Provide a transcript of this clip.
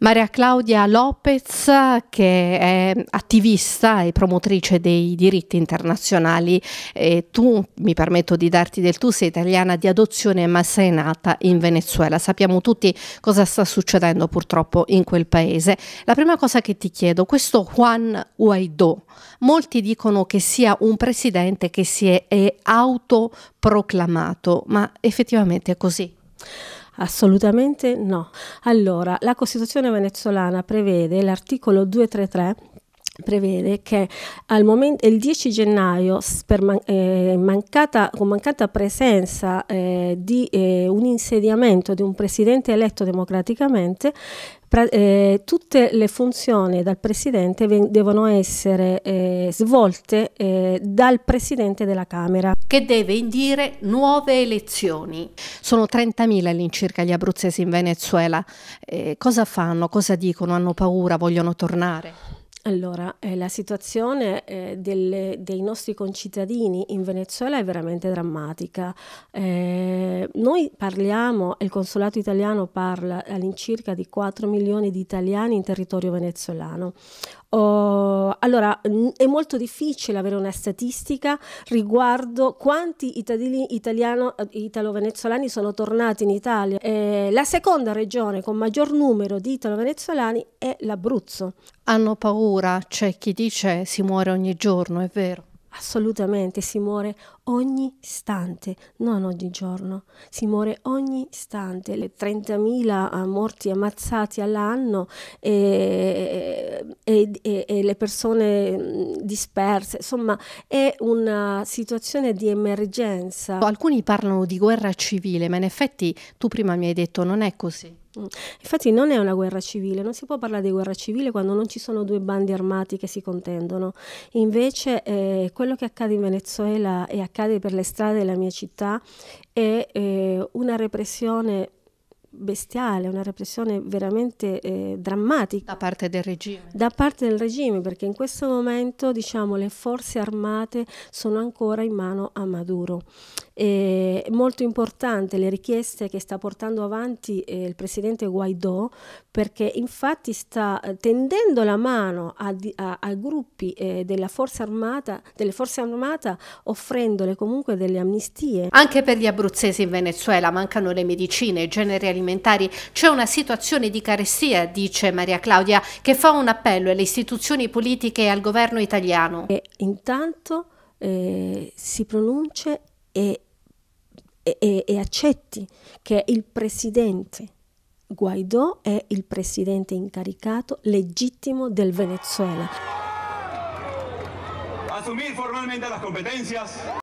Maria Claudia Lopez, che è attivista e promotrice dei diritti internazionali, e tu mi permetto di darti del tu, sei italiana di adozione ma sei nata in Venezuela. Sappiamo tutti cosa sta succedendo purtroppo in quel paese. La prima cosa che ti chiedo, questo Juan Guaidó, molti dicono che sia un presidente che si è, è autoproclamato, ma effettivamente è così? Assolutamente no. Allora, la Costituzione venezuelana prevede l'articolo 233 prevede che al momento, il 10 gennaio per man, eh, mancata, con mancata presenza eh, di eh, un insediamento di un presidente eletto democraticamente eh, tutte le funzioni dal Presidente devono essere eh, svolte eh, dal Presidente della Camera. Che deve indire nuove elezioni. Sono 30.000 all'incirca gli abruzzesi in Venezuela. Eh, cosa fanno? Cosa dicono? Hanno paura? Vogliono tornare? Allora, eh, la situazione eh, delle, dei nostri concittadini in Venezuela è veramente drammatica. Eh, noi parliamo, il consolato italiano parla all'incirca di 4 milioni di italiani in territorio venezuelano. Uh, allora, mm, è molto difficile avere una statistica riguardo quanti itali- italiano, eh, italo-venezuelani sono tornati in Italia. Eh, la seconda regione con maggior numero di italo-venezuelani è l'Abruzzo. Hanno paura, c'è chi dice si muore ogni giorno, è vero. Assolutamente, si muore ogni istante, non ogni giorno, si muore ogni istante, le 30.000 morti ammazzati all'anno e, eh, eh, eh, e, e, e, le persone disperse, insomma è una situazione di emergenza. Alcuni parlano di guerra civile, ma in effetti tu prima mi hai detto non è così. Mm. Infatti non è una guerra civile, non si può parlare di guerra civile quando non ci sono due bandi armati che si contendono. Invece eh, quello che accade in Venezuela e accade per le strade della mia città è eh, una repressione bestiale, una repressione veramente eh, drammatica. Da parte del regime. Da parte del regime, perché in questo momento diciamo, le forze armate sono ancora in mano a Maduro. È molto importante le richieste che sta portando avanti eh, il presidente Guaidó, perché infatti sta eh, tendendo la mano a, gruppi eh, della forza armata, delle forze armate, offrendole comunque delle amnistie. Anche per gli abruzzesi in Venezuela mancano le medicine generalizzate alimentari. C'è una situazione di carestia, dice Maria Claudia, che fa un appello alle istituzioni politiche e al governo italiano. E intanto eh, si pronuncia e, e, e accetti che il presidente Guaidò è il presidente incaricato legittimo del Venezuela. Assumir formalmente las competencias.